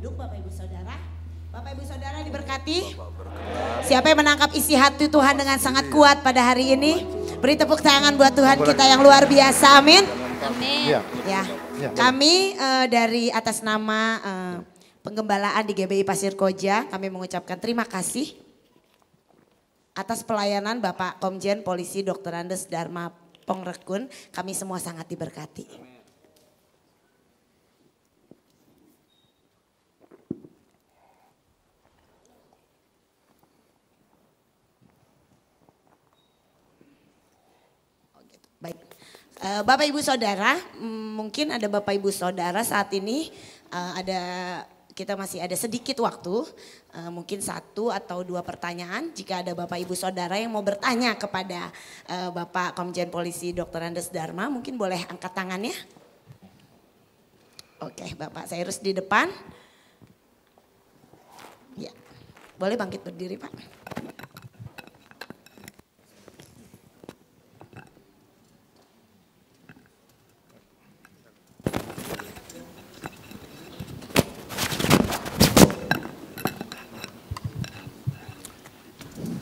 duduk Bapak Ibu Saudara. Bapak Ibu Saudara diberkati. Siapa yang menangkap isi hati Tuhan dengan sangat kuat pada hari ini? Beri tepuk tangan buat Tuhan kita yang luar biasa. Amin. Amin. Ya. ya. ya kami uh, dari atas nama uh, penggembalaan di GBI Pasir Koja, kami mengucapkan terima kasih atas pelayanan Bapak Komjen Polisi Dr. Andes Dharma Pongrekun. Kami semua sangat diberkati. Eh, Bapak Ibu Saudara, mm, mungkin ada Bapak Ibu Saudara saat ini eh, ada kita masih ada sedikit waktu, eh, mungkin satu atau dua pertanyaan. Jika ada Bapak Ibu Saudara yang mau bertanya kepada Bapak Komjen Polisi Dr. Andes Dharma, mungkin boleh angkat tangannya. Oke, Bapak saya harus di depan. Ya, boleh bangkit berdiri Pak.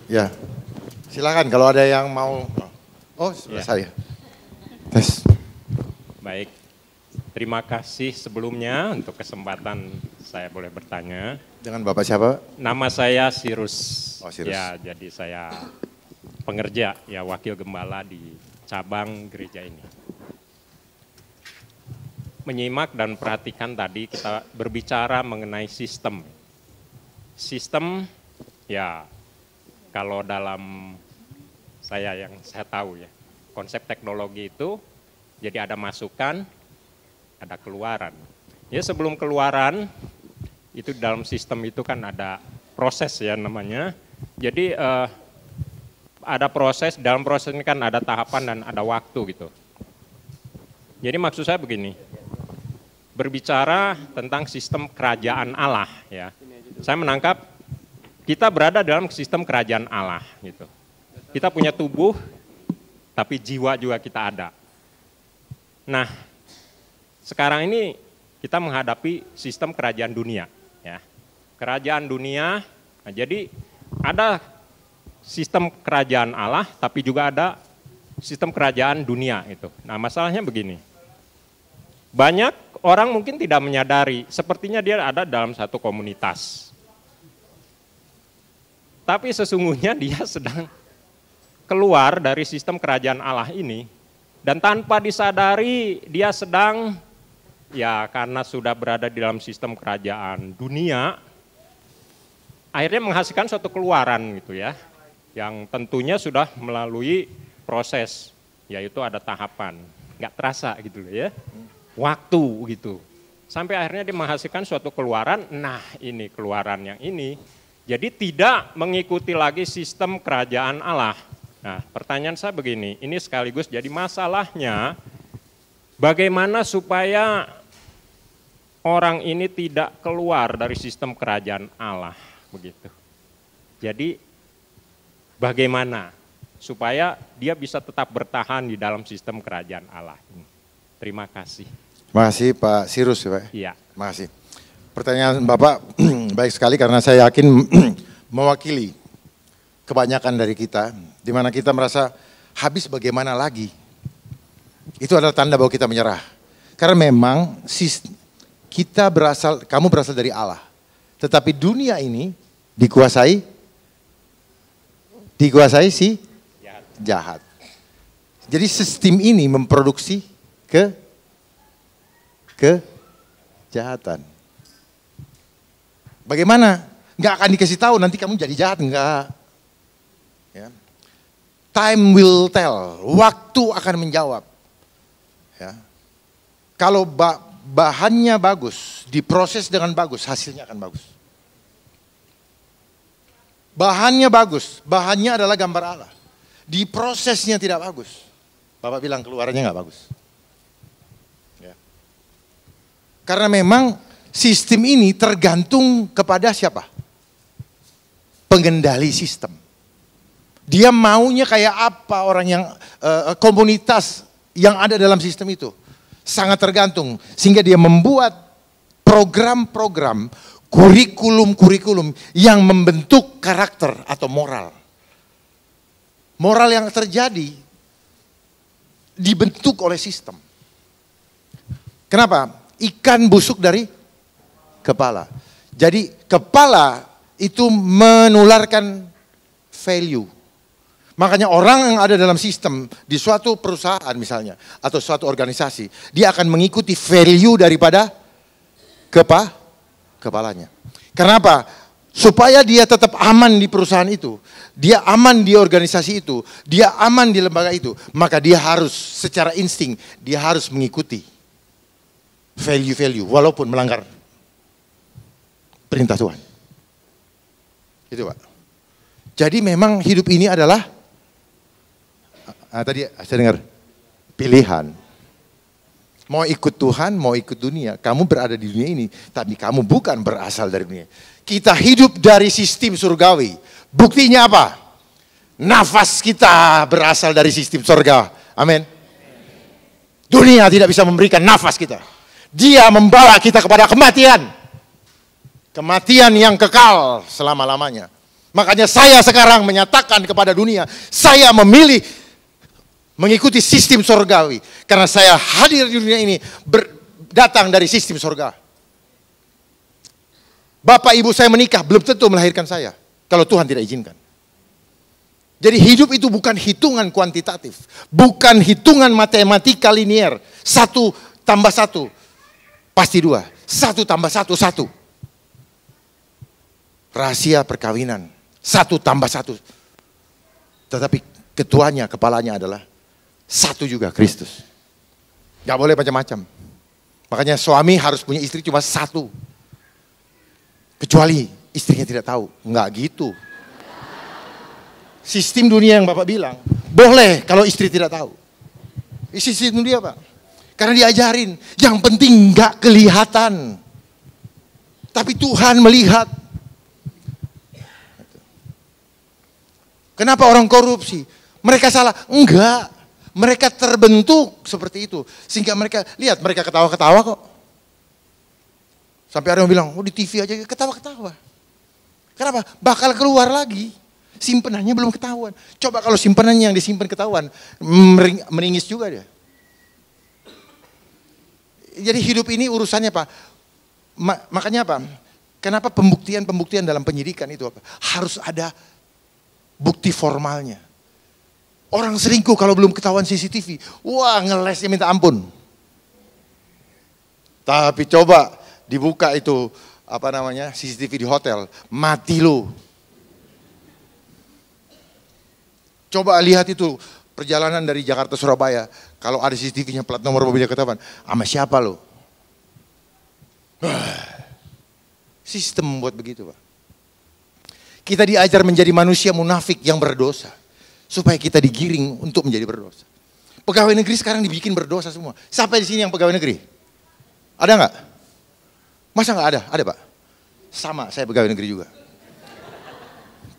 Ya, silakan kalau ada yang mau. Oh, ya. saya. Tes. Baik, terima kasih sebelumnya untuk kesempatan saya boleh bertanya. Dengan Bapak siapa? Nama saya Sirus. Oh, Sirus. Ya, jadi saya pengerja, ya wakil gembala di cabang gereja ini. Menyimak dan perhatikan tadi kita berbicara mengenai sistem. Sistem ya kalau dalam saya yang saya tahu ya konsep teknologi itu jadi ada masukan ada keluaran ya sebelum keluaran itu dalam sistem itu kan ada proses ya namanya jadi eh, ada proses dalam proses ini kan ada tahapan dan ada waktu gitu jadi maksud saya begini berbicara tentang sistem kerajaan Allah ya saya menangkap kita berada dalam sistem kerajaan Allah gitu. Kita punya tubuh tapi jiwa juga kita ada. Nah, sekarang ini kita menghadapi sistem kerajaan dunia ya. Kerajaan dunia. Nah, jadi ada sistem kerajaan Allah tapi juga ada sistem kerajaan dunia itu. Nah, masalahnya begini. Banyak orang mungkin tidak menyadari, sepertinya dia ada dalam satu komunitas. Tapi sesungguhnya dia sedang keluar dari sistem kerajaan Allah ini dan tanpa disadari dia sedang ya karena sudah berada di dalam sistem kerajaan dunia akhirnya menghasilkan suatu keluaran gitu ya yang tentunya sudah melalui proses yaitu ada tahapan nggak terasa gitu ya waktu gitu sampai akhirnya dia menghasilkan suatu keluaran nah ini keluaran yang ini jadi tidak mengikuti lagi sistem kerajaan Allah. Nah, pertanyaan saya begini, ini sekaligus jadi masalahnya bagaimana supaya orang ini tidak keluar dari sistem kerajaan Allah begitu. Jadi bagaimana supaya dia bisa tetap bertahan di dalam sistem kerajaan Allah Terima kasih. Terima kasih Pak Sirus ya, Pak. Iya. Terima kasih. Pertanyaan Bapak baik sekali karena saya yakin mewakili kebanyakan dari kita, di mana kita merasa habis bagaimana lagi. Itu adalah tanda bahwa kita menyerah. Karena memang kita berasal, kamu berasal dari Allah. Tetapi dunia ini dikuasai, dikuasai si jahat. Jadi sistem ini memproduksi ke ke jahatan. Bagaimana? Nggak akan dikasih tahu nanti kamu jadi jahat nggak. Ya. Time will tell, waktu akan menjawab. Ya. Kalau bahannya bagus, diproses dengan bagus, hasilnya akan bagus. Bahannya bagus, bahannya adalah gambar Allah. Diprosesnya tidak bagus, Bapak bilang keluarnya nggak bagus. Ya. Karena memang sistem ini tergantung kepada siapa? Pengendali sistem. Dia maunya kayak apa orang yang eh, eh, komunitas yang ada dalam sistem itu. Sangat tergantung sehingga dia membuat program-program, kurikulum-kurikulum yang membentuk karakter atau moral. Moral yang terjadi dibentuk oleh sistem. Kenapa? Ikan busuk dari kepala. Jadi kepala itu menularkan value. Makanya orang yang ada dalam sistem di suatu perusahaan misalnya atau suatu organisasi, dia akan mengikuti value daripada kepa kepalanya. Kenapa? Supaya dia tetap aman di perusahaan itu, dia aman di organisasi itu, dia aman di lembaga itu, maka dia harus secara insting dia harus mengikuti value-value walaupun melanggar perintah Tuhan. Itu Pak. Jadi memang hidup ini adalah ah, tadi saya dengar pilihan. Mau ikut Tuhan, mau ikut dunia. Kamu berada di dunia ini, tapi kamu bukan berasal dari dunia. Kita hidup dari sistem surgawi. Buktinya apa? Nafas kita berasal dari sistem surga. Amin. Dunia tidak bisa memberikan nafas kita. Dia membawa kita kepada kematian. Kematian yang kekal selama-lamanya. Makanya saya sekarang menyatakan kepada dunia, saya memilih mengikuti sistem sorgawi. Karena saya hadir di dunia ini datang dari sistem sorga. Bapak ibu saya menikah belum tentu melahirkan saya. Kalau Tuhan tidak izinkan. Jadi hidup itu bukan hitungan kuantitatif. Bukan hitungan matematika linier. Satu tambah satu. Pasti dua. Satu tambah satu, satu rahasia perkawinan. Satu tambah satu. Tetapi ketuanya, kepalanya adalah satu juga Kristus. Gak boleh macam-macam. Makanya suami harus punya istri cuma satu. Kecuali istrinya tidak tahu. Enggak gitu. Sistem dunia yang Bapak bilang, boleh kalau istri tidak tahu. Sistem dunia Pak. Karena diajarin, yang penting enggak kelihatan. Tapi Tuhan melihat Kenapa orang korupsi? Mereka salah? Enggak. Mereka terbentuk seperti itu. Sehingga mereka, lihat mereka ketawa-ketawa kok. Sampai ada yang bilang, oh di TV aja ketawa-ketawa. Kenapa? Bakal keluar lagi. Simpenannya belum ketahuan. Coba kalau simpenannya yang disimpan ketahuan, meringis juga dia. Jadi hidup ini urusannya apa? makanya apa? Kenapa pembuktian-pembuktian dalam penyidikan itu apa? Harus ada bukti formalnya. Orang seringku kalau belum ketahuan CCTV, wah ngelesnya minta ampun. Tapi coba dibuka itu apa namanya CCTV di hotel, mati lo. Coba lihat itu perjalanan dari Jakarta Surabaya, kalau ada CCTV-nya plat nomor mobilnya ketahuan, sama siapa lo? Sistem buat begitu, Pak. Kita diajar menjadi manusia munafik yang berdosa. Supaya kita digiring untuk menjadi berdosa. Pegawai negeri sekarang dibikin berdosa semua. Siapa di sini yang pegawai negeri? Ada nggak? Masa nggak ada? Ada pak? Sama, saya pegawai negeri juga.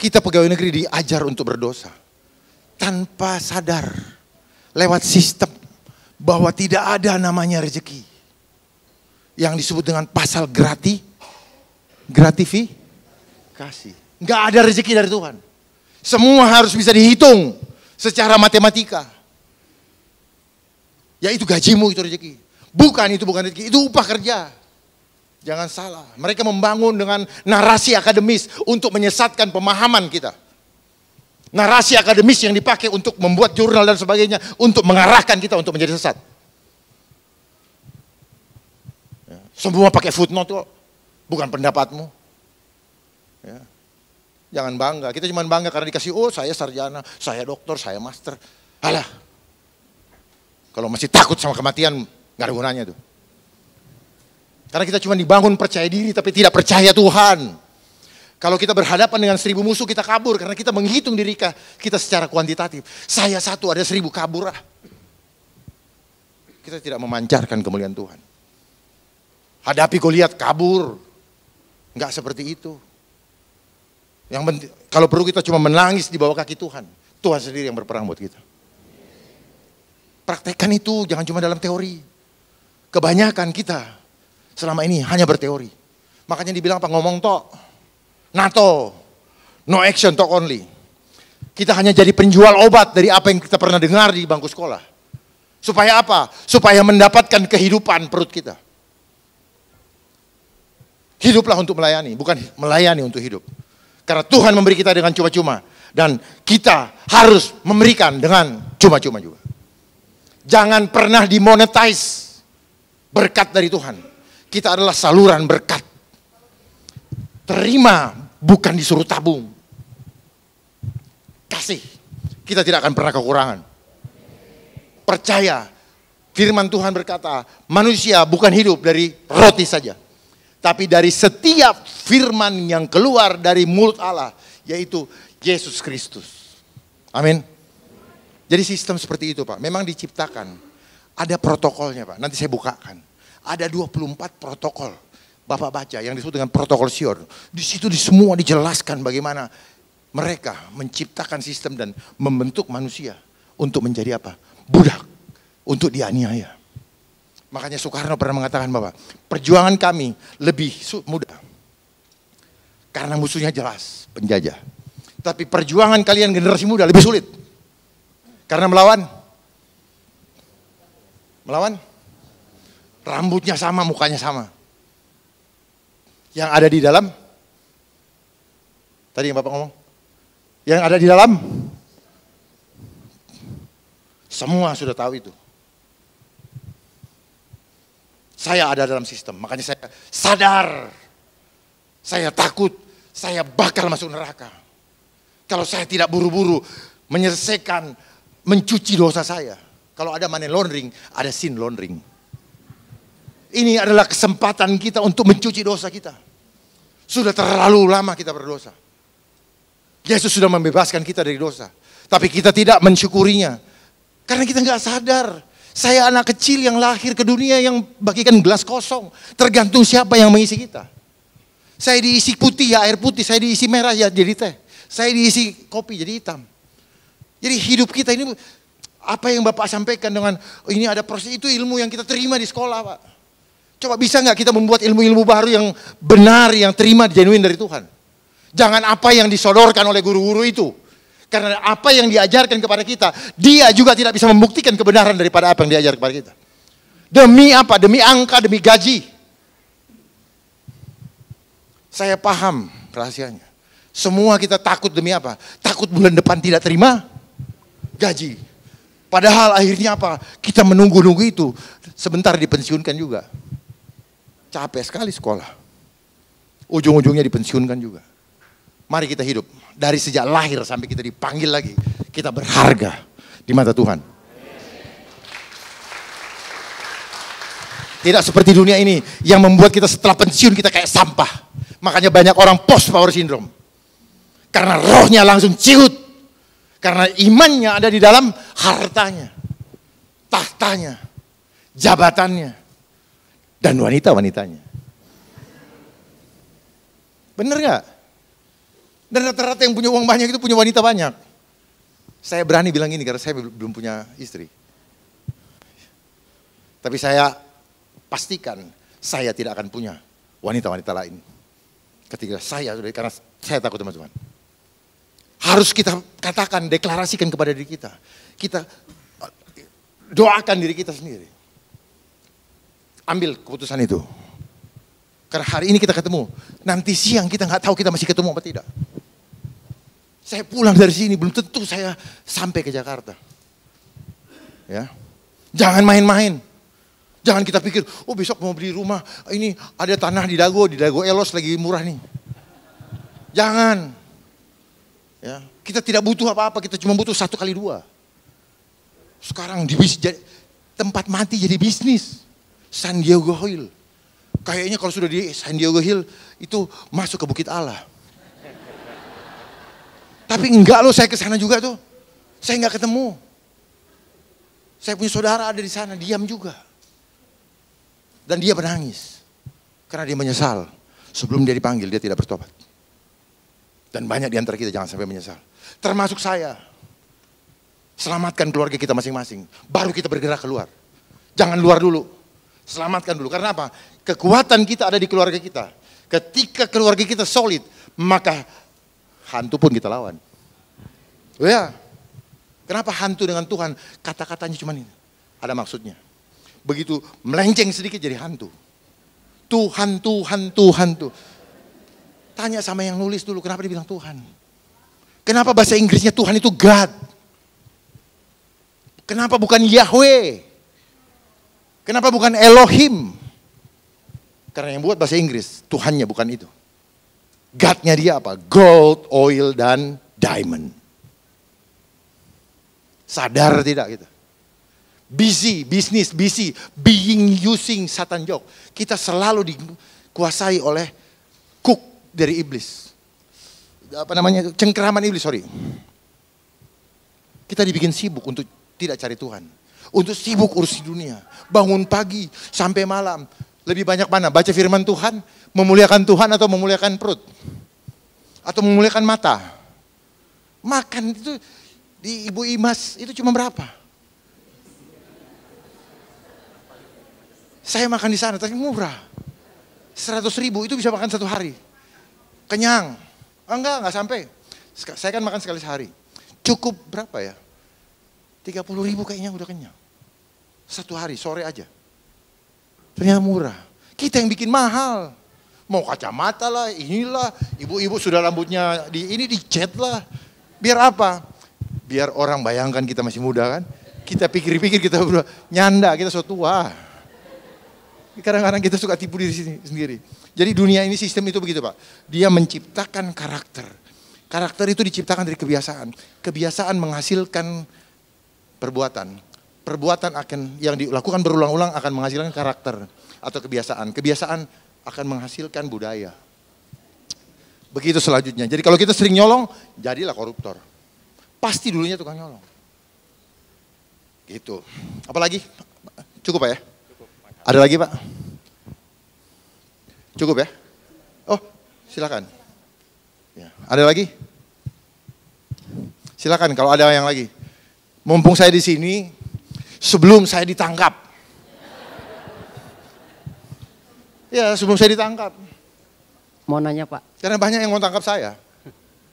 Kita pegawai negeri diajar untuk berdosa. Tanpa sadar. Lewat sistem bahwa tidak ada namanya rezeki. Yang disebut dengan pasal gratis. grati, kasih. Nggak ada rezeki dari Tuhan. Semua harus bisa dihitung secara matematika. Ya itu gajimu itu rezeki. Bukan itu bukan rezeki, itu upah kerja. Jangan salah. Mereka membangun dengan narasi akademis untuk menyesatkan pemahaman kita. Narasi akademis yang dipakai untuk membuat jurnal dan sebagainya untuk mengarahkan kita untuk menjadi sesat. Ya. Semua pakai footnote kok. Bukan pendapatmu. Jangan bangga. Kita cuma bangga karena dikasih, oh saya sarjana, saya dokter, saya master. Alah. Kalau masih takut sama kematian, gak ada gunanya tuh. Karena kita cuma dibangun percaya diri tapi tidak percaya Tuhan. Kalau kita berhadapan dengan seribu musuh kita kabur karena kita menghitung diri kita secara kuantitatif. Saya satu ada seribu kabur ah. Kita tidak memancarkan kemuliaan Tuhan. Hadapi Goliat kabur. Enggak seperti itu. Yang penting, kalau perlu kita cuma menangis di bawah kaki Tuhan. Tuhan sendiri yang berperang buat kita. Praktekkan itu, jangan cuma dalam teori. Kebanyakan kita selama ini hanya berteori. Makanya dibilang apa ngomong tok. NATO, no action talk only. Kita hanya jadi penjual obat dari apa yang kita pernah dengar di bangku sekolah. Supaya apa? Supaya mendapatkan kehidupan perut kita. Hiduplah untuk melayani, bukan melayani untuk hidup. Karena Tuhan memberi kita dengan cuma-cuma. Dan kita harus memberikan dengan cuma-cuma juga. Jangan pernah dimonetize berkat dari Tuhan. Kita adalah saluran berkat. Terima bukan disuruh tabung. Kasih. Kita tidak akan pernah kekurangan. Percaya. Firman Tuhan berkata, manusia bukan hidup dari roti saja tapi dari setiap firman yang keluar dari mulut Allah, yaitu Yesus Kristus. Amin. Jadi sistem seperti itu Pak, memang diciptakan. Ada protokolnya Pak, nanti saya bukakan. Ada 24 protokol. Bapak baca yang disebut dengan protokol Sion. Di situ di semua dijelaskan bagaimana mereka menciptakan sistem dan membentuk manusia untuk menjadi apa? Budak untuk dianiaya. Makanya Soekarno pernah mengatakan bahwa perjuangan kami lebih mudah. Karena musuhnya jelas, penjajah. Tapi perjuangan kalian generasi muda lebih sulit. Karena melawan. Melawan. Rambutnya sama, mukanya sama. Yang ada di dalam. Tadi yang Bapak ngomong. Yang ada di dalam. Semua sudah tahu itu. Saya ada dalam sistem, makanya saya sadar. Saya takut, saya bakal masuk neraka. Kalau saya tidak buru-buru menyelesaikan, mencuci dosa saya. Kalau ada money laundering, ada sin laundering. Ini adalah kesempatan kita untuk mencuci dosa kita. Sudah terlalu lama kita berdosa. Yesus sudah membebaskan kita dari dosa. Tapi kita tidak mensyukurinya. Karena kita nggak sadar saya anak kecil yang lahir ke dunia yang bagikan gelas kosong. Tergantung siapa yang mengisi kita. Saya diisi putih ya air putih, saya diisi merah ya jadi teh. Saya diisi kopi jadi hitam. Jadi hidup kita ini apa yang Bapak sampaikan dengan oh ini ada proses itu ilmu yang kita terima di sekolah Pak. Coba bisa nggak kita membuat ilmu-ilmu baru yang benar, yang terima, genuine dari Tuhan. Jangan apa yang disodorkan oleh guru-guru itu. Karena apa yang diajarkan kepada kita, dia juga tidak bisa membuktikan kebenaran daripada apa yang diajar kepada kita. Demi apa? Demi angka, demi gaji. Saya paham rahasianya. Semua kita takut demi apa? Takut bulan depan tidak terima gaji. Padahal akhirnya apa? Kita menunggu-nunggu itu. Sebentar dipensiunkan juga. Capek sekali sekolah. Ujung-ujungnya dipensiunkan juga. Mari kita hidup dari sejak lahir sampai kita dipanggil lagi, kita berharga di mata Tuhan. Tidak seperti dunia ini yang membuat kita setelah pensiun kita kayak sampah. Makanya banyak orang post power syndrome. Karena rohnya langsung ciut. Karena imannya ada di dalam hartanya, tahtanya, jabatannya, dan wanita-wanitanya. Benar gak? Dan rata-rata yang punya uang banyak itu punya wanita banyak. Saya berani bilang ini karena saya belum punya istri. Tapi saya pastikan saya tidak akan punya wanita-wanita lain. Ketika saya sudah, karena saya takut teman-teman. Harus kita katakan, deklarasikan kepada diri kita. Kita eh, doakan diri kita sendiri. Ambil keputusan itu. Karena hari ini kita ketemu, nanti siang kita nggak tahu kita masih ketemu apa tidak. Saya pulang dari sini belum tentu saya sampai ke Jakarta. Ya. Jangan main-main. Jangan kita pikir, oh besok mau beli rumah, ini ada tanah di Dago, di Dago Elos lagi murah nih. Jangan. Ya, kita tidak butuh apa-apa, kita cuma butuh satu kali dua. Sekarang di bis, tempat mati jadi bisnis. San Diego Hill. Kayaknya kalau sudah di San Diego Hill itu masuk ke Bukit Allah. Tapi enggak loh saya ke sana juga tuh. Saya enggak ketemu. Saya punya saudara ada di sana, diam juga. Dan dia menangis. Karena dia menyesal. Sebelum dia dipanggil, dia tidak bertobat. Dan banyak di antara kita jangan sampai menyesal. Termasuk saya. Selamatkan keluarga kita masing-masing. Baru kita bergerak keluar. Jangan luar dulu. Selamatkan dulu. Karena apa? Kekuatan kita ada di keluarga kita. Ketika keluarga kita solid, maka hantu pun kita lawan. Oh ya, kenapa hantu dengan Tuhan? Kata-katanya cuma ini, ada maksudnya. Begitu melenceng sedikit jadi hantu. Tuhan, Tuhan, Tuhan, Tuhan. Tanya sama yang nulis dulu, kenapa dia bilang Tuhan? Kenapa bahasa Inggrisnya Tuhan itu God? Kenapa bukan Yahweh? Kenapa bukan Elohim? Karena yang buat bahasa Inggris, Tuhannya bukan itu. Godnya dia apa? Gold, oil, dan diamond. Sadar tidak kita? Busy, bisnis, busy, being using Satan jok. Kita selalu dikuasai oleh cook dari iblis. Apa namanya? Cengkeraman iblis, sorry. Kita dibikin sibuk untuk tidak cari Tuhan. Untuk sibuk urusi dunia. Bangun pagi sampai malam. Lebih banyak mana? Baca firman Tuhan memuliakan Tuhan atau memuliakan perut atau memuliakan mata. Makan itu di Ibu Imas itu cuma berapa? Saya makan di sana tapi murah. 100 ribu itu bisa makan satu hari. Kenyang. Ah, enggak, enggak sampai. Saya kan makan sekali sehari. Cukup berapa ya? 30 ribu kayaknya udah kenyang. Satu hari, sore aja. Ternyata murah. Kita yang bikin mahal. Mau kacamata lah, inilah, ibu-ibu sudah rambutnya di ini dicet lah. Biar apa? Biar orang bayangkan kita masih muda kan. Kita pikir-pikir kita berdua, nyanda kita so tua. Kadang-kadang kita suka tipu diri sendiri. Jadi dunia ini sistem itu begitu Pak. Dia menciptakan karakter. Karakter itu diciptakan dari kebiasaan. Kebiasaan menghasilkan perbuatan perbuatan akan yang dilakukan berulang-ulang akan menghasilkan karakter atau kebiasaan. Kebiasaan akan menghasilkan budaya. Begitu selanjutnya. Jadi kalau kita sering nyolong, jadilah koruptor. Pasti dulunya tukang nyolong. Gitu. Apalagi? Cukup Pak ya? Cukup, Ada lagi Pak? Cukup ya? Oh, silakan. Ya. Ada lagi? Silakan kalau ada yang lagi. Mumpung saya di sini, sebelum saya ditangkap, Ya, sebelum saya ditangkap. Mau nanya Pak? Karena banyak yang mau tangkap saya.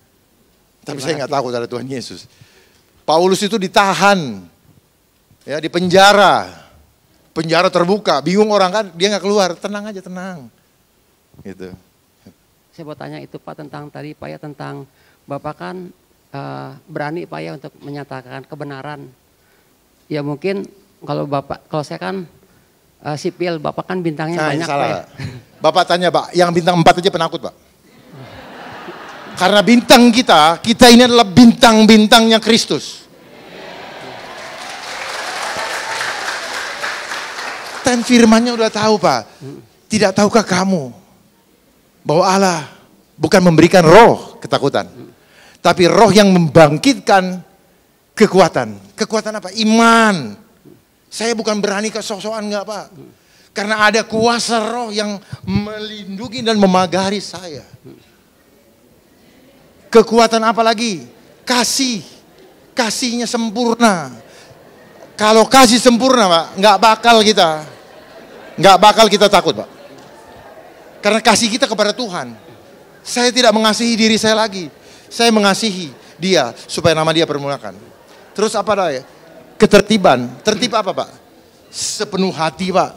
Tapi saya nggak takut ada Tuhan Yesus. Paulus itu ditahan, ya di penjara, penjara terbuka, bingung orang kan, dia nggak keluar, tenang aja tenang, gitu. Saya mau tanya itu Pak tentang tadi Pak ya tentang Bapak kan uh, berani Pak ya untuk menyatakan kebenaran. Ya mungkin kalau Bapak, kalau saya kan uh, sipil, Bapak kan bintangnya nah, banyak salah. Pak. Ya. Bapak tanya Pak, yang bintang empat aja penakut Pak. Karena bintang kita, kita ini adalah bintang-bintangnya Kristus. dan firmannya udah tahu Pak. Tidak tahukah kamu bahwa Allah bukan memberikan roh ketakutan. Tapi roh yang membangkitkan kekuatan. Kekuatan apa? Iman saya bukan berani sosokan nggak Pak. Karena ada kuasa roh yang melindungi dan memagari saya. Kekuatan apa lagi? Kasih. Kasihnya sempurna. Kalau kasih sempurna Pak, nggak bakal kita. nggak bakal kita takut Pak. Karena kasih kita kepada Tuhan. Saya tidak mengasihi diri saya lagi. Saya mengasihi dia supaya nama dia permulakan. Terus apa daya? ketertiban. Tertib apa Pak? Sepenuh hati Pak.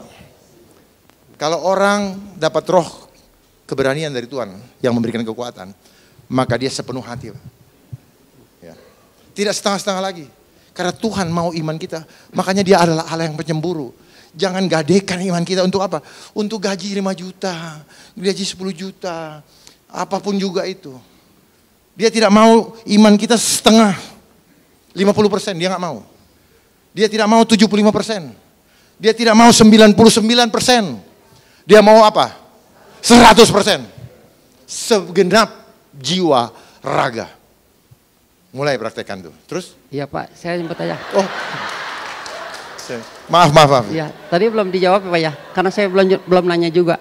Kalau orang dapat roh keberanian dari Tuhan yang memberikan kekuatan, maka dia sepenuh hati. Pak. Ya. Tidak setengah-setengah lagi. Karena Tuhan mau iman kita, makanya dia adalah Allah yang penyemburu. Jangan gadekan iman kita untuk apa? Untuk gaji 5 juta, gaji 10 juta, apapun juga itu. Dia tidak mau iman kita setengah, 50 persen dia nggak mau. Dia tidak mau 75 persen. Dia tidak mau 99 persen. Dia mau apa? 100 persen. Segenap jiwa raga. Mulai praktekkan tuh. Terus? Iya Pak, saya sempat tanya. Oh. Maaf, maaf, maaf. Iya, tadi belum dijawab ya Pak ya, karena saya belum belum nanya juga.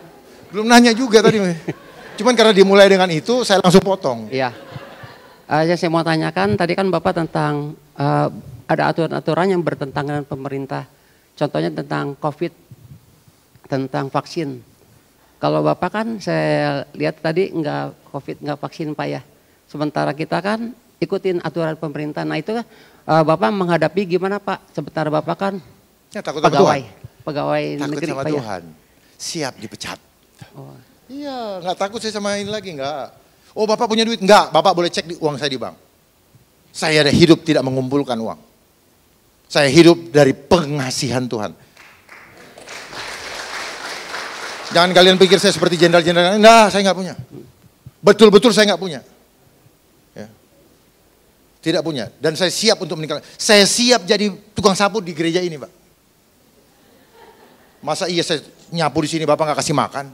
Belum nanya juga tadi. Cuman karena dimulai dengan itu, saya langsung potong. Iya. Uh, ya saya mau tanyakan, tadi kan Bapak tentang uh, ada aturan-aturan yang bertentangan dengan pemerintah. Contohnya tentang COVID, tentang vaksin. Kalau Bapak kan saya lihat tadi nggak COVID, nggak vaksin Pak ya. Sementara kita kan ikutin aturan pemerintah. Nah itu eh, Bapak menghadapi gimana Pak? Sebentar Bapak kan ya, takut pegawai, Tuhan. pegawai takut negeri sama Pak ya? Tuhan. Ya? Siap dipecat. Oh. Iya, nggak takut saya sama ini lagi enggak. Oh Bapak punya duit? Enggak, Bapak boleh cek di uang saya di bank. Saya ada hidup tidak mengumpulkan uang. Saya hidup dari pengasihan Tuhan. Jangan kalian pikir saya seperti jenderal-jenderal. Nah, saya nggak punya. Betul-betul saya nggak punya. Ya. Tidak punya. Dan saya siap untuk meninggal. Saya siap jadi tukang sapu di gereja ini, Pak. Masa iya saya nyapu di sini, Bapak nggak kasih makan?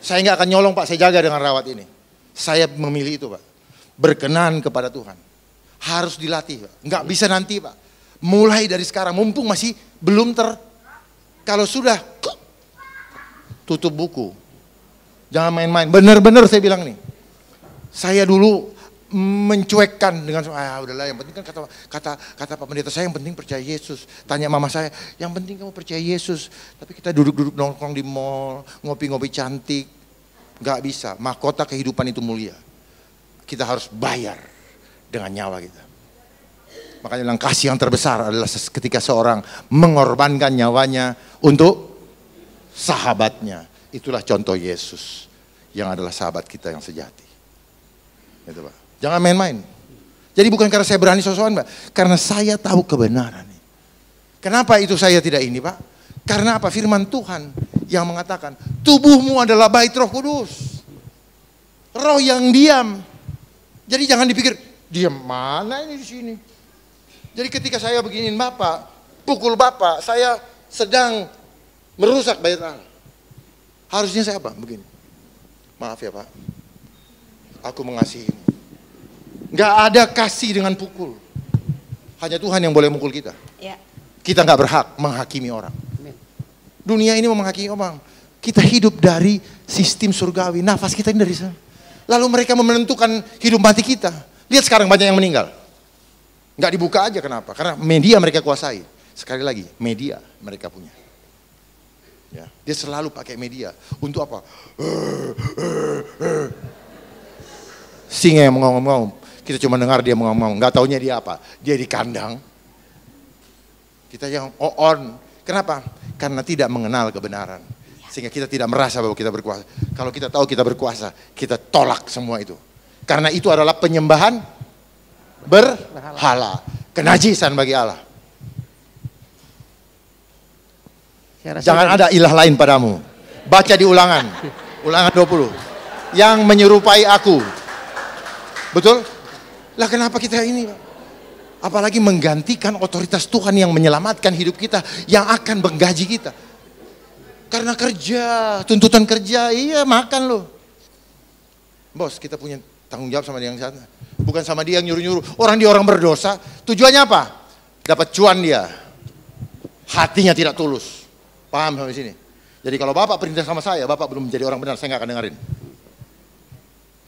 Saya nggak akan nyolong, Pak. Saya jaga dengan rawat ini. Saya memilih itu, Pak. Berkenan kepada Tuhan. Harus dilatih, Pak. Nggak bisa nanti, Pak. Mulai dari sekarang, mumpung masih belum ter... Kalau sudah, tutup buku. Jangan main-main. Benar-benar saya bilang nih. Saya dulu mencuekkan dengan ah udahlah yang penting kan kata kata kata Pak Pendeta saya yang penting percaya Yesus. Tanya mama saya, yang penting kamu percaya Yesus. Tapi kita duduk-duduk nongkrong di mall, ngopi-ngopi cantik. Gak bisa. Mahkota kehidupan itu mulia. Kita harus bayar dengan nyawa kita. Makanya bilang kasih yang terbesar adalah ketika seorang mengorbankan nyawanya untuk sahabatnya. Itulah contoh Yesus yang adalah sahabat kita yang sejati. Itu, Pak. Jangan main-main. Jadi bukan karena saya berani sosokan, Pak. Karena saya tahu kebenaran. Kenapa itu saya tidak ini, Pak? Karena apa? Firman Tuhan yang mengatakan, tubuhmu adalah bait roh kudus. Roh yang diam. Jadi jangan dipikir, diam mana ini di sini? Jadi ketika saya beginin Bapak, pukul Bapak, saya sedang merusak bayi Allah. Harusnya saya apa? Begini. Maaf ya Pak. Aku mengasihimu. Gak ada kasih dengan pukul. Hanya Tuhan yang boleh mukul kita. Ya. Kita gak berhak menghakimi orang. Amin. Dunia ini mau menghakimi orang. Kita hidup dari sistem surgawi. Nafas kita ini dari sana. Lalu mereka menentukan hidup mati kita. Lihat sekarang banyak yang meninggal. Nggak dibuka aja kenapa? Karena media mereka kuasai. Sekali lagi, media mereka punya. Ya. Dia selalu pakai media. Untuk apa? Singa yang mengaum-ngaum. Kita cuma dengar dia mengaum-ngaum. Nggak taunya dia apa. Dia di kandang. Kita yang on. Kenapa? Karena tidak mengenal kebenaran. Sehingga kita tidak merasa bahwa kita berkuasa. Kalau kita tahu kita berkuasa, kita tolak semua itu. Karena itu adalah penyembahan berhala. Kenajisan bagi Allah. Ya, Jangan ada ilah lain padamu. Baca di ulangan. Ulangan 20. Yang menyerupai aku. Betul? Lah kenapa kita ini? Apalagi menggantikan otoritas Tuhan yang menyelamatkan hidup kita. Yang akan menggaji kita. Karena kerja, tuntutan kerja, iya makan loh. Bos, kita punya tanggung jawab sama yang sana bukan sama dia yang nyuruh-nyuruh. Orang dia orang berdosa, tujuannya apa? Dapat cuan dia. Hatinya tidak tulus. Paham sampai sini? Jadi kalau Bapak perintah sama saya, Bapak belum menjadi orang benar, saya nggak akan dengerin.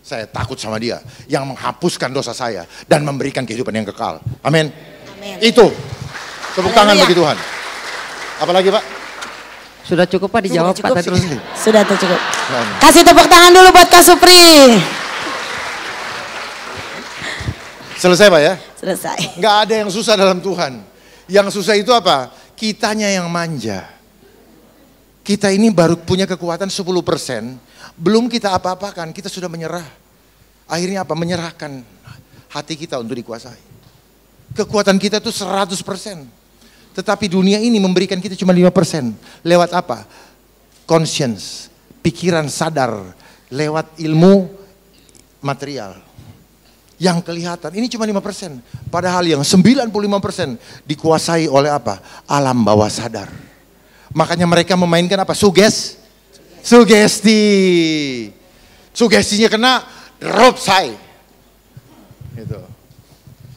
Saya takut sama dia yang menghapuskan dosa saya dan memberikan kehidupan yang kekal. Amin. Itu. Tepuk tangan bagi Tuhan. Apalagi Pak? Sudah cukup Pak dijawab Sudah cukup, Pak Sudah cukup. Kasih tepuk tangan dulu buat Kak Supri. Selesai Pak ya? Selesai. Gak ada yang susah dalam Tuhan. Yang susah itu apa? Kitanya yang manja. Kita ini baru punya kekuatan 10%, belum kita apa-apakan, kita sudah menyerah. Akhirnya apa? Menyerahkan hati kita untuk dikuasai. Kekuatan kita itu 100%. Tetapi dunia ini memberikan kita cuma 5%. Lewat apa? Conscience, pikiran sadar, lewat ilmu material yang kelihatan. Ini cuma 5%. Padahal yang 95% dikuasai oleh apa? Alam bawah sadar. Makanya mereka memainkan apa? Suges. Sugesti. Sugestinya kena drop say. Gitu.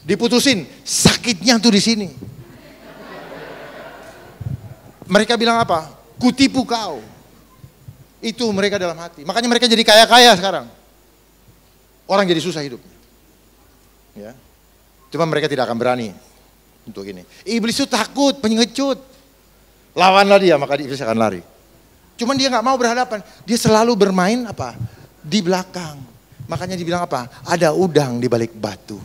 Diputusin, sakitnya tuh di sini. Mereka bilang apa? Kutipu kau. Itu mereka dalam hati. Makanya mereka jadi kaya-kaya sekarang. Orang jadi susah hidupnya. Ya. Cuma mereka tidak akan berani untuk ini. Iblis itu takut, pengecut. Lawanlah dia, maka iblis akan lari. Cuman dia nggak mau berhadapan. Dia selalu bermain apa? Di belakang. Makanya dibilang apa? Ada udang di balik batu.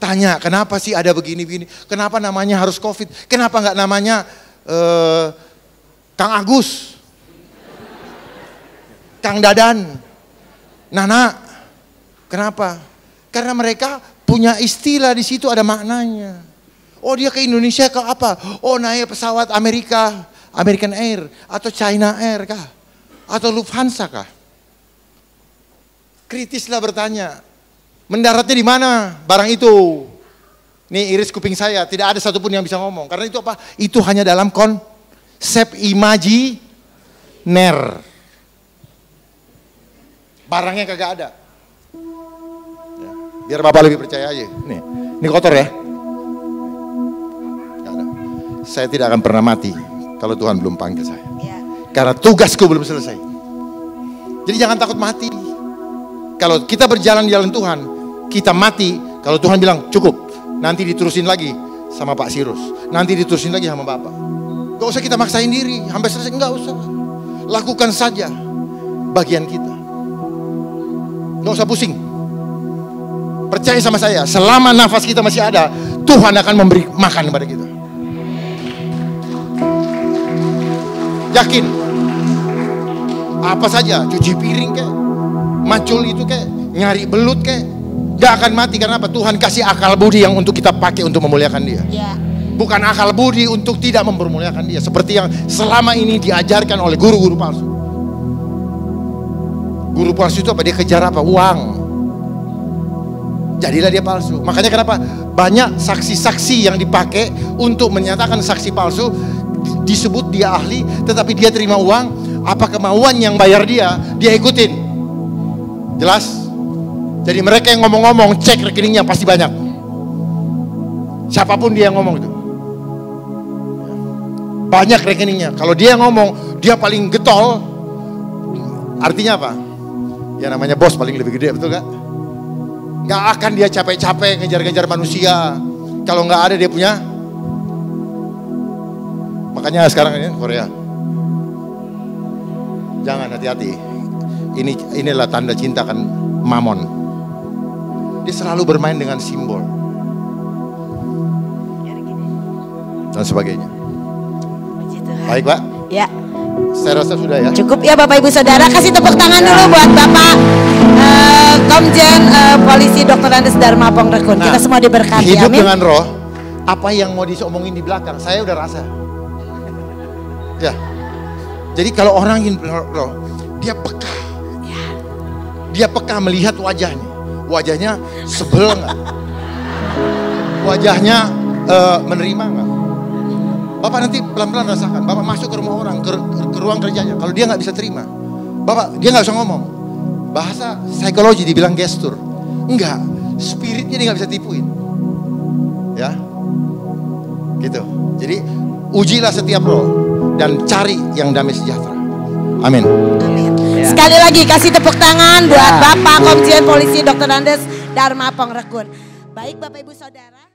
Tanya, kenapa sih ada begini-begini? Kenapa namanya harus COVID? Kenapa nggak namanya uh, Kang Agus? Kang Dadan? Nana? Kenapa? Karena mereka punya istilah di situ ada maknanya. Oh dia ke Indonesia ke apa? Oh naik pesawat Amerika, American Air atau China Air kah? Atau Lufthansa kah? Kritislah bertanya, mendaratnya di mana barang itu? Ini iris kuping saya, tidak ada satupun yang bisa ngomong. Karena itu apa? Itu hanya dalam konsep imajiner. Barangnya kagak ada. Biar Bapak lebih percaya aja. Nih, ini kotor ya. Karena Saya tidak akan pernah mati kalau Tuhan belum panggil saya. Iya. Karena tugasku belum selesai. Jadi jangan takut mati. Kalau kita berjalan di jalan Tuhan, kita mati. Kalau Tuhan bilang cukup, nanti diterusin lagi sama Pak Sirus. Nanti diterusin lagi sama Bapak. Gak usah kita maksain diri, hampir selesai nggak usah. Lakukan saja bagian kita. Gak usah pusing. Percaya sama saya, selama nafas kita masih ada, Tuhan akan memberi makan kepada kita. Yakin. Apa saja, cuci piring kek, macul itu kek, nyari belut kek, gak akan mati karena apa? Tuhan kasih akal budi yang untuk kita pakai untuk memuliakan Dia. Ya. Bukan akal budi untuk tidak mempermuliakan Dia, seperti yang selama ini diajarkan oleh guru-guru palsu. Guru palsu itu apa? Dia kejar apa? Uang jadilah dia palsu. Makanya kenapa? Banyak saksi-saksi yang dipakai untuk menyatakan saksi palsu disebut dia ahli, tetapi dia terima uang, apa kemauan yang bayar dia, dia ikutin. Jelas? Jadi mereka yang ngomong-ngomong, cek rekeningnya pasti banyak. Siapapun dia yang ngomong itu. Banyak rekeningnya. Kalau dia yang ngomong, dia paling getol, artinya apa? Ya namanya bos paling lebih gede, betul gak? Gak akan dia capek-capek ngejar-ngejar manusia. Kalau nggak ada dia punya. Makanya sekarang ini Korea. Jangan hati-hati. Ini inilah tanda cinta kan mamon. Dia selalu bermain dengan simbol. Dan sebagainya. Baik, Pak. Ya. Saya rasa sudah ya. Cukup ya Bapak Ibu Saudara. Kasih tepuk tangan dulu buat Bapak uh, eh, Komjen uh, eh, Polisi Dr. Andes Dharma Pongrekun. Nah, Kita semua diberkati. Hidup Amin. dengan roh, apa yang mau diomongin di belakang, saya udah rasa. Ya. Jadi kalau orang ingin roh, dia peka. Ya. Dia peka melihat wajahnya. Wajahnya sebel nggak? Wajahnya uh, menerima nggak? Bapak nanti pelan-pelan rasakan. Bapak masuk ke rumah orang, ke, ke ruang kerjanya. Kalau dia nggak bisa terima, Bapak dia nggak usah ngomong. Bahasa psikologi dibilang gestur. Enggak, spiritnya dia nggak bisa tipuin. Ya, gitu. Jadi ujilah setiap roh dan cari yang damai sejahtera. Amin. Amin. Ya. Sekali lagi kasih tepuk tangan buat ya. Bapak Komjen Polisi Dr. Andes Dharma Pongrekun. Baik Bapak Ibu Saudara.